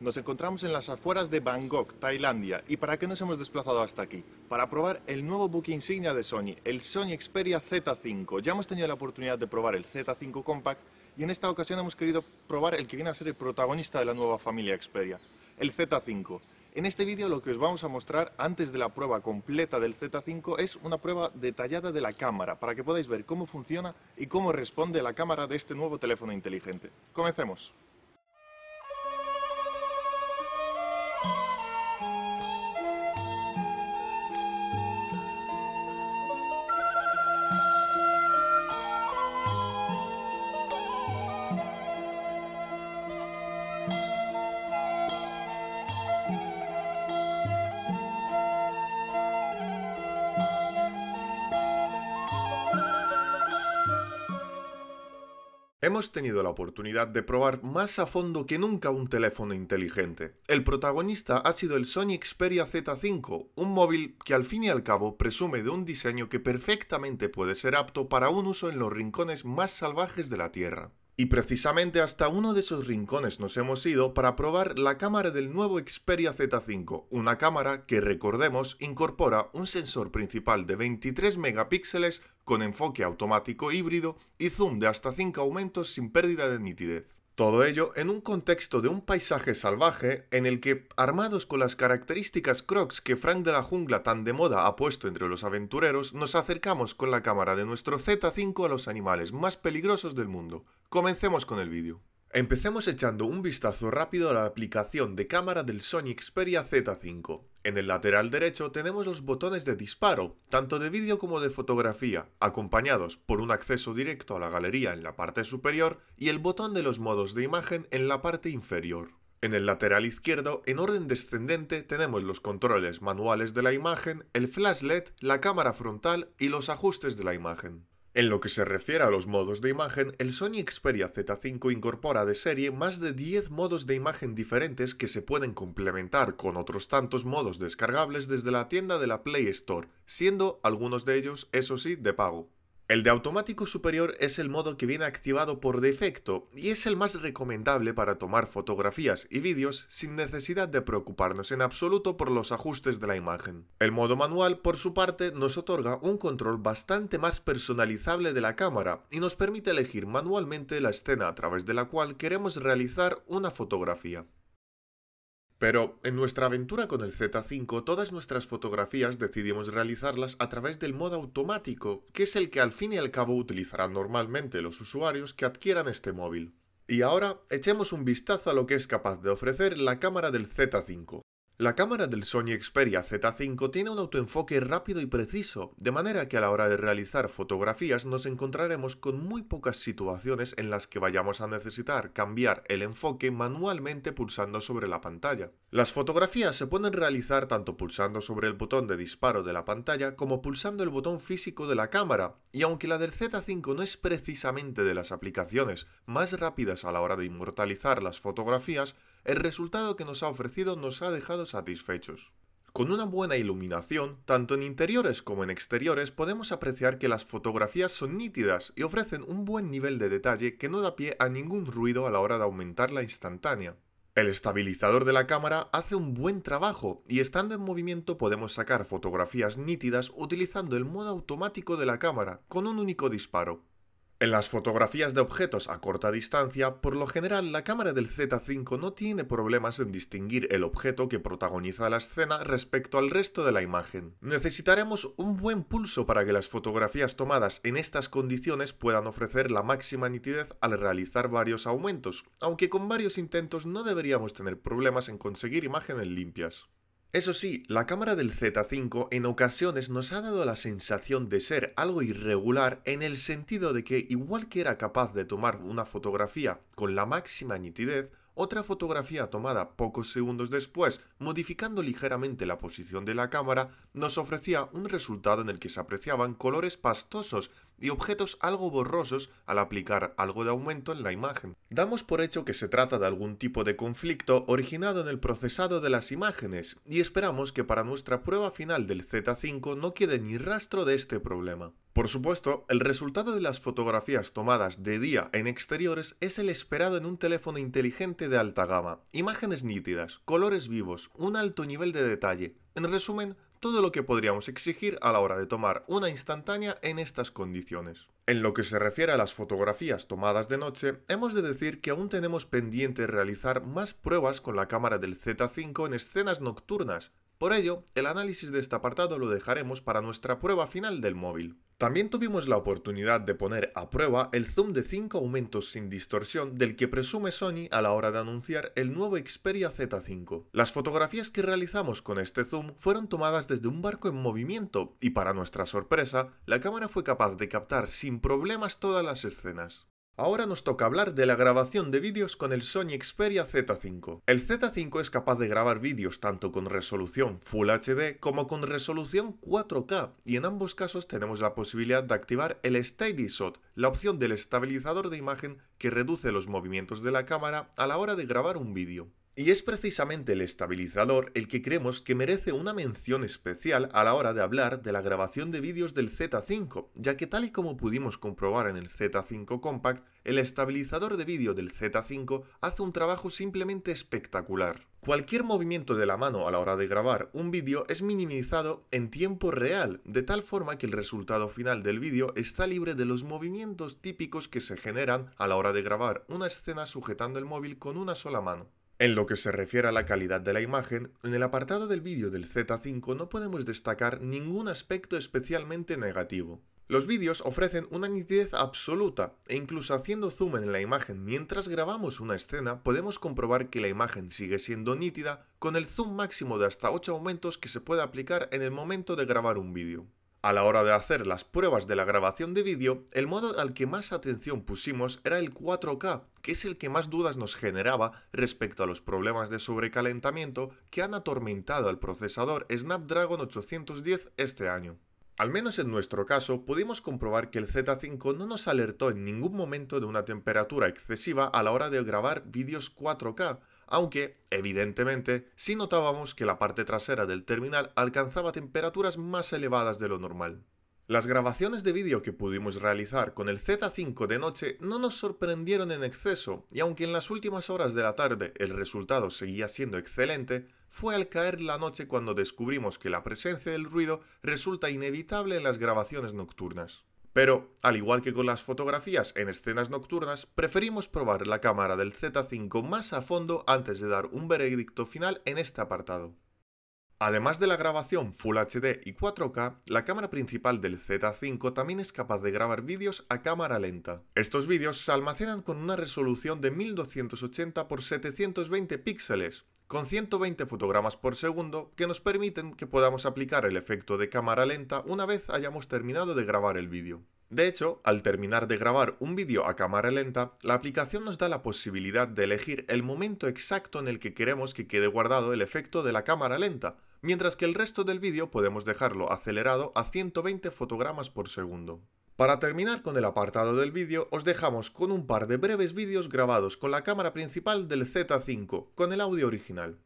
Nos encontramos en las afueras de Bangkok, Tailandia. ¿Y para qué nos hemos desplazado hasta aquí? Para probar el nuevo book insignia de Sony, el Sony Xperia Z5. Ya hemos tenido la oportunidad de probar el Z5 Compact y en esta ocasión hemos querido probar el que viene a ser el protagonista de la nueva familia Xperia, el Z5. En este vídeo lo que os vamos a mostrar antes de la prueba completa del Z5 es una prueba detallada de la cámara para que podáis ver cómo funciona y cómo responde la cámara de este nuevo teléfono inteligente. Comencemos. Hemos tenido la oportunidad de probar más a fondo que nunca un teléfono inteligente. El protagonista ha sido el Sony Xperia Z5, un móvil que al fin y al cabo presume de un diseño que perfectamente puede ser apto para un uso en los rincones más salvajes de la Tierra. Y precisamente hasta uno de esos rincones nos hemos ido para probar la cámara del nuevo Xperia Z5, una cámara que, recordemos, incorpora un sensor principal de 23 megapíxeles con enfoque automático híbrido y zoom de hasta 5 aumentos sin pérdida de nitidez. Todo ello en un contexto de un paisaje salvaje en el que, armados con las características crocs que Frank de la Jungla tan de moda ha puesto entre los aventureros, nos acercamos con la cámara de nuestro Z5 a los animales más peligrosos del mundo. Comencemos con el vídeo. Empecemos echando un vistazo rápido a la aplicación de cámara del Sony Xperia Z5. En el lateral derecho tenemos los botones de disparo, tanto de vídeo como de fotografía, acompañados por un acceso directo a la galería en la parte superior y el botón de los modos de imagen en la parte inferior. En el lateral izquierdo, en orden descendente, tenemos los controles manuales de la imagen, el flash LED, la cámara frontal y los ajustes de la imagen. En lo que se refiere a los modos de imagen, el Sony Xperia Z5 incorpora de serie más de 10 modos de imagen diferentes que se pueden complementar con otros tantos modos descargables desde la tienda de la Play Store, siendo algunos de ellos, eso sí, de pago. El de automático superior es el modo que viene activado por defecto y es el más recomendable para tomar fotografías y vídeos sin necesidad de preocuparnos en absoluto por los ajustes de la imagen. El modo manual, por su parte, nos otorga un control bastante más personalizable de la cámara y nos permite elegir manualmente la escena a través de la cual queremos realizar una fotografía. Pero en nuestra aventura con el Z5, todas nuestras fotografías decidimos realizarlas a través del modo automático, que es el que al fin y al cabo utilizarán normalmente los usuarios que adquieran este móvil. Y ahora echemos un vistazo a lo que es capaz de ofrecer la cámara del Z5. La cámara del Sony Xperia Z5 tiene un autoenfoque rápido y preciso, de manera que a la hora de realizar fotografías nos encontraremos con muy pocas situaciones en las que vayamos a necesitar cambiar el enfoque manualmente pulsando sobre la pantalla. Las fotografías se pueden realizar tanto pulsando sobre el botón de disparo de la pantalla como pulsando el botón físico de la cámara, y aunque la del Z5 no es precisamente de las aplicaciones más rápidas a la hora de inmortalizar las fotografías, el resultado que nos ha ofrecido nos ha dejado satisfechos. Con una buena iluminación, tanto en interiores como en exteriores, podemos apreciar que las fotografías son nítidas y ofrecen un buen nivel de detalle que no da pie a ningún ruido a la hora de aumentar la instantánea. El estabilizador de la cámara hace un buen trabajo y estando en movimiento podemos sacar fotografías nítidas utilizando el modo automático de la cámara con un único disparo. En las fotografías de objetos a corta distancia, por lo general la cámara del Z5 no tiene problemas en distinguir el objeto que protagoniza la escena respecto al resto de la imagen. Necesitaremos un buen pulso para que las fotografías tomadas en estas condiciones puedan ofrecer la máxima nitidez al realizar varios aumentos, aunque con varios intentos no deberíamos tener problemas en conseguir imágenes limpias. Eso sí, la cámara del Z5 en ocasiones nos ha dado la sensación de ser algo irregular en el sentido de que igual que era capaz de tomar una fotografía con la máxima nitidez, otra fotografía tomada pocos segundos después, modificando ligeramente la posición de la cámara, nos ofrecía un resultado en el que se apreciaban colores pastosos y objetos algo borrosos al aplicar algo de aumento en la imagen. Damos por hecho que se trata de algún tipo de conflicto originado en el procesado de las imágenes y esperamos que para nuestra prueba final del Z5 no quede ni rastro de este problema. Por supuesto, el resultado de las fotografías tomadas de día en exteriores es el esperado en un teléfono inteligente de alta gama. Imágenes nítidas, colores vivos, un alto nivel de detalle. En resumen, todo lo que podríamos exigir a la hora de tomar una instantánea en estas condiciones. En lo que se refiere a las fotografías tomadas de noche, hemos de decir que aún tenemos pendiente realizar más pruebas con la cámara del Z5 en escenas nocturnas, por ello, el análisis de este apartado lo dejaremos para nuestra prueba final del móvil. También tuvimos la oportunidad de poner a prueba el zoom de 5 aumentos sin distorsión del que presume Sony a la hora de anunciar el nuevo Xperia Z5. Las fotografías que realizamos con este zoom fueron tomadas desde un barco en movimiento y para nuestra sorpresa, la cámara fue capaz de captar sin problemas todas las escenas. Ahora nos toca hablar de la grabación de vídeos con el Sony Xperia Z5. El Z5 es capaz de grabar vídeos tanto con resolución Full HD como con resolución 4K y en ambos casos tenemos la posibilidad de activar el Steady Shot, la opción del estabilizador de imagen que reduce los movimientos de la cámara a la hora de grabar un vídeo. Y es precisamente el estabilizador el que creemos que merece una mención especial a la hora de hablar de la grabación de vídeos del Z5, ya que tal y como pudimos comprobar en el Z5 Compact, el estabilizador de vídeo del Z5 hace un trabajo simplemente espectacular. Cualquier movimiento de la mano a la hora de grabar un vídeo es minimizado en tiempo real, de tal forma que el resultado final del vídeo está libre de los movimientos típicos que se generan a la hora de grabar una escena sujetando el móvil con una sola mano. En lo que se refiere a la calidad de la imagen, en el apartado del vídeo del Z5 no podemos destacar ningún aspecto especialmente negativo. Los vídeos ofrecen una nitidez absoluta e incluso haciendo zoom en la imagen mientras grabamos una escena podemos comprobar que la imagen sigue siendo nítida con el zoom máximo de hasta 8 aumentos que se puede aplicar en el momento de grabar un vídeo. A la hora de hacer las pruebas de la grabación de vídeo, el modo al que más atención pusimos era el 4K, que es el que más dudas nos generaba respecto a los problemas de sobrecalentamiento que han atormentado al procesador Snapdragon 810 este año. Al menos en nuestro caso, pudimos comprobar que el Z5 no nos alertó en ningún momento de una temperatura excesiva a la hora de grabar vídeos 4K, aunque evidentemente sí notábamos que la parte trasera del terminal alcanzaba temperaturas más elevadas de lo normal. Las grabaciones de vídeo que pudimos realizar con el Z5 de noche no nos sorprendieron en exceso, y aunque en las últimas horas de la tarde el resultado seguía siendo excelente, fue al caer la noche cuando descubrimos que la presencia del ruido resulta inevitable en las grabaciones nocturnas. Pero, al igual que con las fotografías en escenas nocturnas, preferimos probar la cámara del Z5 más a fondo antes de dar un veredicto final en este apartado. Además de la grabación Full HD y 4K, la cámara principal del Z5 también es capaz de grabar vídeos a cámara lenta. Estos vídeos se almacenan con una resolución de 1280 x 720 píxeles, con 120 fotogramas por segundo que nos permiten que podamos aplicar el efecto de cámara lenta una vez hayamos terminado de grabar el vídeo. De hecho, al terminar de grabar un vídeo a cámara lenta, la aplicación nos da la posibilidad de elegir el momento exacto en el que queremos que quede guardado el efecto de la cámara lenta, mientras que el resto del vídeo podemos dejarlo acelerado a 120 fotogramas por segundo. Para terminar con el apartado del vídeo, os dejamos con un par de breves vídeos grabados con la cámara principal del Z5, con el audio original.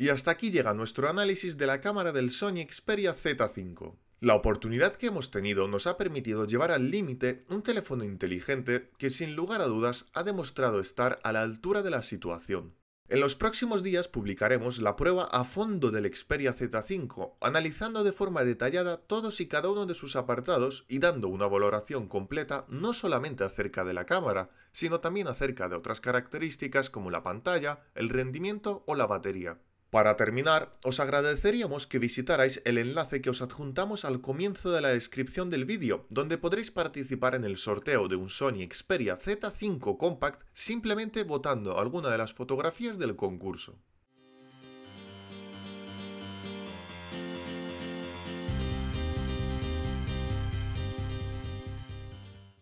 Y hasta aquí llega nuestro análisis de la cámara del Sony Xperia Z5. La oportunidad que hemos tenido nos ha permitido llevar al límite un teléfono inteligente que sin lugar a dudas ha demostrado estar a la altura de la situación. En los próximos días publicaremos la prueba a fondo del Xperia Z5, analizando de forma detallada todos y cada uno de sus apartados y dando una valoración completa no solamente acerca de la cámara, sino también acerca de otras características como la pantalla, el rendimiento o la batería. Para terminar, os agradeceríamos que visitarais el enlace que os adjuntamos al comienzo de la descripción del vídeo, donde podréis participar en el sorteo de un Sony Xperia Z5 Compact simplemente votando alguna de las fotografías del concurso.